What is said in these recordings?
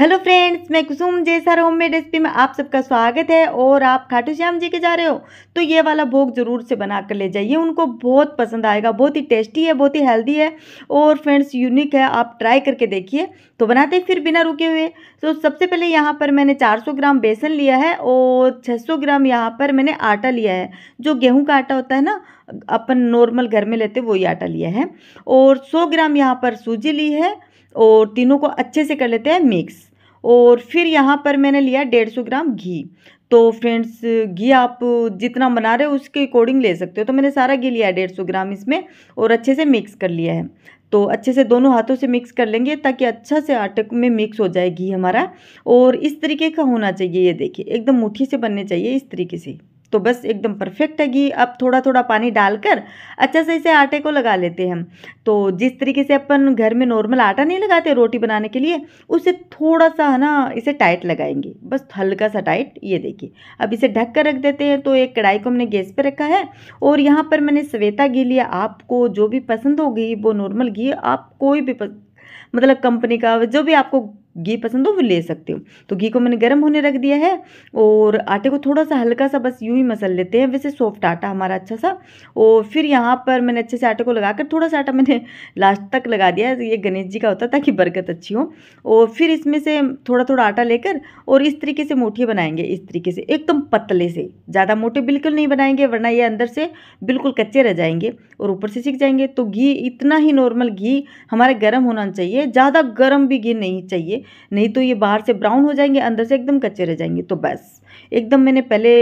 hello friends मैं कुसुम जैसा home made recipe में आप सबका स्वागत है और आप खाटू श्याम जी के जा रहे हो तो ये वाला भोग ज़रूर से बना कर ले जाइए उनको बहुत पसंद आएगा बहुत ही टेस्टी है बहुत ही हेल्दी है और फ्रेंड्स यूनिक है आप ट्राई करके देखिए तो बनाते फिर बिना रुके हुए तो सबसे पहले यहाँ पर मैंने चार ग्राम बेसन लिया है और छः ग्राम यहाँ पर मैंने आटा लिया है जो गेहूँ का आटा होता है ना अपन नॉर्मल घर में लेते वही आटा लिया है और सौ ग्राम यहाँ पर सूजी ली है और तीनों को अच्छे से कर लेते हैं मिक्स और फिर यहाँ पर मैंने लिया डेढ़ सौ ग्राम घी तो फ्रेंड्स घी आप जितना बना रहे हो उसके अकॉर्डिंग ले सकते हो तो मैंने सारा घी लिया है डेढ़ सौ ग्राम इसमें और अच्छे से मिक्स कर लिया है तो अच्छे से दोनों हाथों से मिक्स कर लेंगे ताकि अच्छा से आटे में मिक्स हो जाए घी हमारा और इस तरीके का होना चाहिए ये देखिए एकदम मुठ्ठी से बनने चाहिए इस तरीके से तो बस एकदम परफेक्ट है घी अब थोड़ा थोड़ा पानी डालकर अच्छा से इसे आटे को लगा लेते हैं तो जिस तरीके से अपन घर में नॉर्मल आटा नहीं लगाते रोटी बनाने के लिए उसे थोड़ा सा है ना इसे टाइट लगाएंगे बस हल्का सा टाइट ये देखिए अब इसे ढक कर रख देते हैं तो एक कढ़ाई को हमने गैस पर रखा है और यहाँ पर मैंने सवेता घी लिया आपको जो भी पसंद हो वो नॉर्मल घी आप कोई भी मतलब कंपनी का जो भी आपको घी पसंद हो वो ले सकते हो तो घी को मैंने गर्म होने रख दिया है और आटे को थोड़ा सा हल्का सा बस यूँ ही मसल लेते हैं वैसे सॉफ्ट आटा हमारा अच्छा सा और फिर यहाँ पर मैंने अच्छे से आटे को लगा कर थोड़ा सा आटा मैंने लास्ट तक लगा दिया ये गणेश जी का होता ताकि बरकत अच्छी हो और फिर इसमें से थोड़ा थोड़ा आटा लेकर और इस तरीके से मोटी बनाएंगे इस तरीके से एकदम पतले से ज़्यादा मोटे बिल्कुल नहीं बनाएंगे वरना ये अंदर से बिल्कुल कच्चे रह जाएंगे और ऊपर से सीख जाएंगे तो घी इतना ही नॉर्मल घी हमारा गर्म होना चाहिए ज़्यादा गर्म भी घी नहीं चाहिए नहीं तो ये बाहर से ब्राउन हो जाएंगे अंदर से एकदम कच्चे रह जाएंगे तो बस एकदम मैंने पहले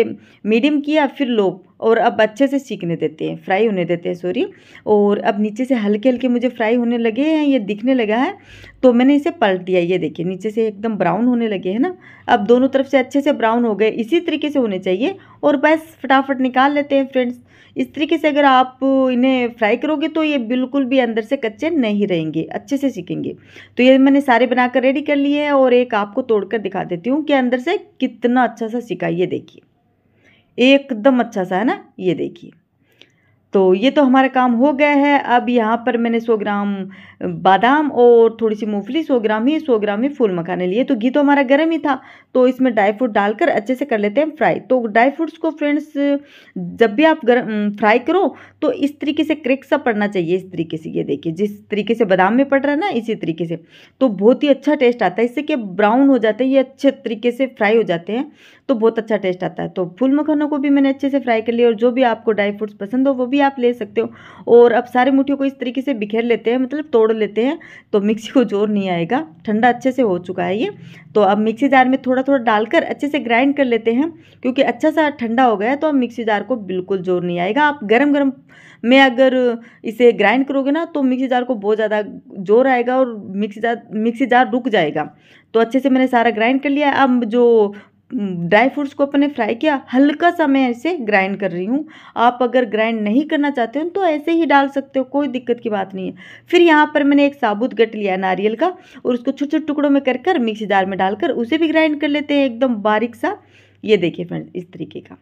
मीडियम किया फिर लो और अब अच्छे से सीखने देते हैं फ्राई होने देते हैं सॉरी और अब नीचे से हल्के हल्के मुझे फ्राई होने लगे हैं ये दिखने लगा है तो मैंने इसे पलट दिया ये देखिए नीचे से एकदम ब्राउन होने लगे हैं ना अब दोनों तरफ से अच्छे से ब्राउन हो गए इसी तरीके से होने चाहिए और बस फटाफट निकाल लेते हैं फ्रेंड्स इस तरीके से अगर आप इन्हें फ्राई करोगे तो ये बिल्कुल भी अंदर से कच्चे नहीं रहेंगे अच्छे से सीखेंगे तो ये मैंने सारे बनाकर रेडी कर लिए हैं और एक आपको तोड़कर दिखा देती हूँ कि अंदर से कितना अच्छा सा सीखा ये देखिए एकदम अच्छा सा है ना ये देखिए तो ये तो हमारा काम हो गया है अब यहाँ पर मैंने 100 ग्राम बादाम और थोड़ी सी मूंगफली 100 ग्राम ही 100 ग्राम ही फूल मखाने लिए तो घी तो हमारा गर्म ही था तो इसमें ड्राई फ्रूट डालकर अच्छे से कर लेते हैं फ्राई तो ड्राई फ्रूट्स को फ्रेंड्स जब भी आप गर्म फ्राई करो तो इस तरीके से क्रिक सा पड़ना चाहिए इस तरीके से ये देखिए जिस तरीके से बादाम में पड़ रहा है ना इसी तरीके से तो बहुत ही अच्छा टेस्ट आता है इससे कि ब्राउन हो जाते हैं ये अच्छे तरीके से फ्राई हो जाते हैं तो बहुत अच्छा टेस्ट आता है तो फूल मखानों को भी मैंने अच्छे से फ्राई कर लिया और जो भी आपको ड्राई फ्रूट्स पसंद हो वो भी भी आप ले सकते हो और अब सारे मुठियों को इस तरीके से बिखेर लेते हैं मतलब तोड़ लेते हैं तो मिक्सी को जोर नहीं आएगा ठंडा अच्छे से हो चुका है ये तो अब मिक्सी जार में थोड़ा थोड़ा डालकर अच्छे से ग्राइंड कर लेते हैं क्योंकि अच्छा सा ठंडा हो गया है तो अब मिक्सी जार को बिल्कुल जोर नहीं आएगा आप गर्म गर्म में अगर इसे ग्राइंड करोगे ना तो मिक्सी जार को बहुत ज़्यादा जोर आएगा और मिक्सी जार मिक्सी जार रुक जाएगा तो अच्छे से मैंने सारा ग्राइंड कर लिया अब जो ड्राई फ्रूट्स को अपने फ्राई किया हल्का सा मैं ऐसे ग्राइंड कर रही हूँ आप अगर ग्राइंड नहीं करना चाहते हो तो ऐसे ही डाल सकते हो कोई दिक्कत की बात नहीं है फिर यहाँ पर मैंने एक साबुत गट लिया नारियल का और उसको छोटे छोटे टुकड़ों में कर कर मिक्सी जार में डालकर उसे भी ग्राइंड कर लेते हैं एकदम बारीक सा ये देखिए फ्रेंड्स इस तरीके का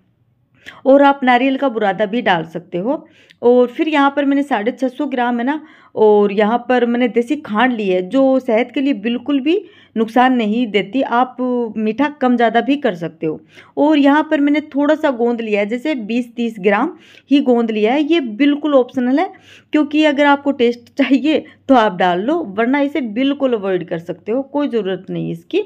और आप नारियल का बुरादा भी डाल सकते हो और फिर यहाँ पर मैंने साढ़े छः सौ ग्राम है ना और यहाँ पर मैंने देसी खांड ली है जो सेहत के लिए बिल्कुल भी नुकसान नहीं देती आप मीठा कम ज़्यादा भी कर सकते हो और यहाँ पर मैंने थोड़ा सा गोंद लिया है जैसे 20-30 ग्राम ही गोंद लिया है ये बिल्कुल ऑप्शनल है क्योंकि अगर आपको टेस्ट चाहिए तो आप डाल लो वरना इसे बिल्कुल अवॉइड कर सकते हो कोई ज़रूरत नहीं इसकी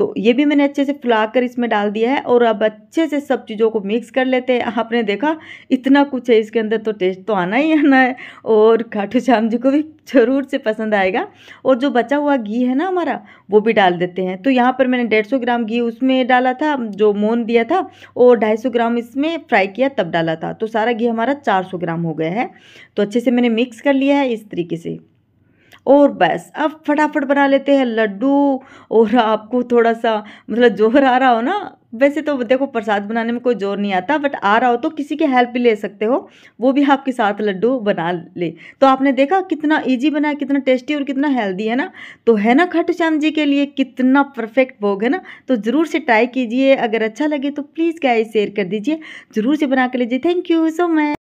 तो ये भी मैंने अच्छे से फुला कर इसमें डाल दिया है और अब अच्छे से सब चीज़ों को मिक्स कर लेते हैं आपने देखा इतना कुछ है इसके अंदर तो टेस्ट तो आना ही आना है और खाटू श्याम जी को भी ज़रूर से पसंद आएगा और जो बचा हुआ घी है ना हमारा वो भी डाल देते हैं तो यहाँ पर मैंने डेढ़ सौ ग्राम घी उसमें डाला था जो मोन दिया था और ढाई सौ ग्राम इसमें फ्राई किया तब डाला था तो सारा घी हमारा चार सौ ग्राम हो गया है तो अच्छे से मैंने मिक्स कर लिया है इस तरीके से और बस अब फटाफट बना लेते हैं लड्डू और आपको थोड़ा सा मतलब जोर आ रहा हो ना वैसे तो देखो प्रसाद बनाने में कोई जोर नहीं आता बट आ रहा हो तो किसी की हेल्प भी ले सकते हो वो भी आपके साथ लड्डू बना ले तो आपने देखा कितना इजी बना है कितना टेस्टी और कितना हेल्दी है ना तो है ना खट श्याम जी के लिए कितना परफेक्ट भोग है ना तो ज़रूर से ट्राई कीजिए अगर अच्छा लगे तो प्लीज़ क्या शेयर कर दीजिए ज़रूर से बना कर लीजिए थैंक यू सो मच